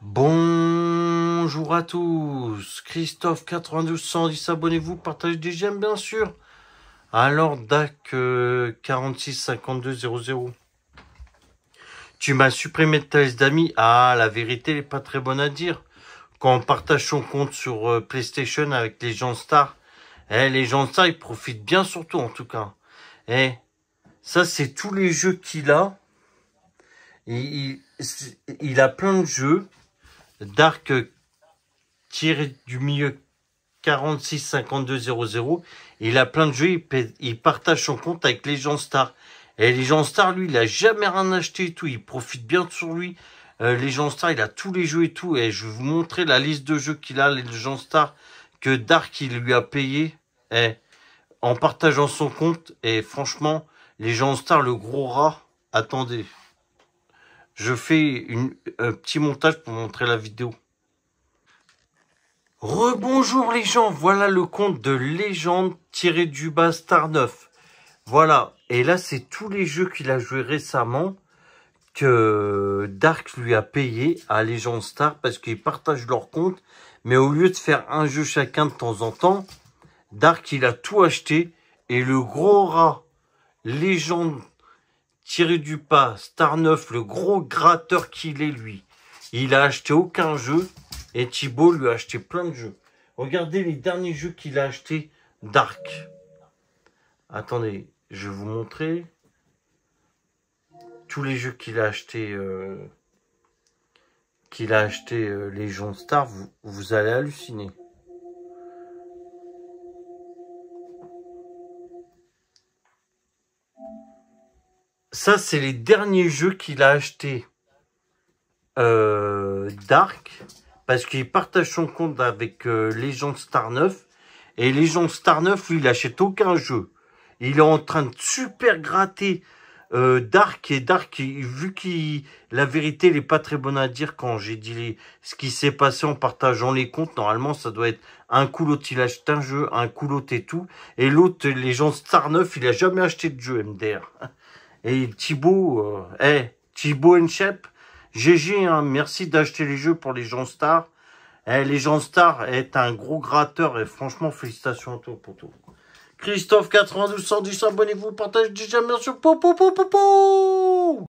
Bonjour à tous, Christophe 9210, abonnez-vous, partagez des j'aime bien sûr. Alors DAC 52 465200, tu m'as supprimé de ta liste d'amis. Ah, la vérité n'est pas très bonne à dire. Quand on partage son compte sur euh, PlayStation avec les gens stars, eh, les gens stars ils profitent bien surtout en tout cas. Eh, ça c'est tous les jeux qu'il a. il a plein de jeux Dark tiré du milieu 46 52 00. Il a plein de jeux. Il, partage son compte avec les gens stars. Et les gens stars, lui, il a jamais rien acheté et tout. Il profite bien de sur lui. Euh, les gens stars, il a tous les jeux et tout. Et je vais vous montrer la liste de jeux qu'il a, les gens stars, que Dark, il lui a payé. Eh, en partageant son compte. Et franchement, les gens stars, le gros rat. Attendez je fais une, un petit montage pour montrer la vidéo. Rebonjour les gens, voilà le compte de légende tiré du bas Star 9. Voilà, et là c'est tous les jeux qu'il a joué récemment que Dark lui a payé à Legend Star parce qu'ils partagent leur compte. Mais au lieu de faire un jeu chacun de temps en temps, Dark il a tout acheté et le gros rat Légende du pas, Star 9, le gros gratteur qu'il est lui. Il a acheté aucun jeu et Thibaut lui a acheté plein de jeux. Regardez les derniers jeux qu'il a acheté Dark. Attendez, je vais vous montrer tous les jeux qu'il a acheté euh, qu'il a acheté les euh, Légion Star, vous allez halluciner. Ça, c'est les derniers jeux qu'il a acheté euh, Dark. Parce qu'il partage son compte avec euh, Legend Star 9. Et Legend Star 9, lui, il n'achète aucun jeu. Il est en train de super gratter euh, Dark. Et Dark, vu que la vérité n'est pas très bonne à dire quand j'ai dit ce qui s'est passé en partageant les comptes, normalement, ça doit être un coup l'autre, il achète un jeu, un coup et tout. Et l'autre, gens Star 9, il a jamais acheté de jeu MDR. Et Thibaut, eh, Thibaut Enchep, GG, hein, merci d'acheter les jeux pour les gens stars. Eh, les gens stars est un gros gratteur et franchement, félicitations à toi, pour tout Christophe 92 110, abonnez-vous, partagez déjà, merci Po, po,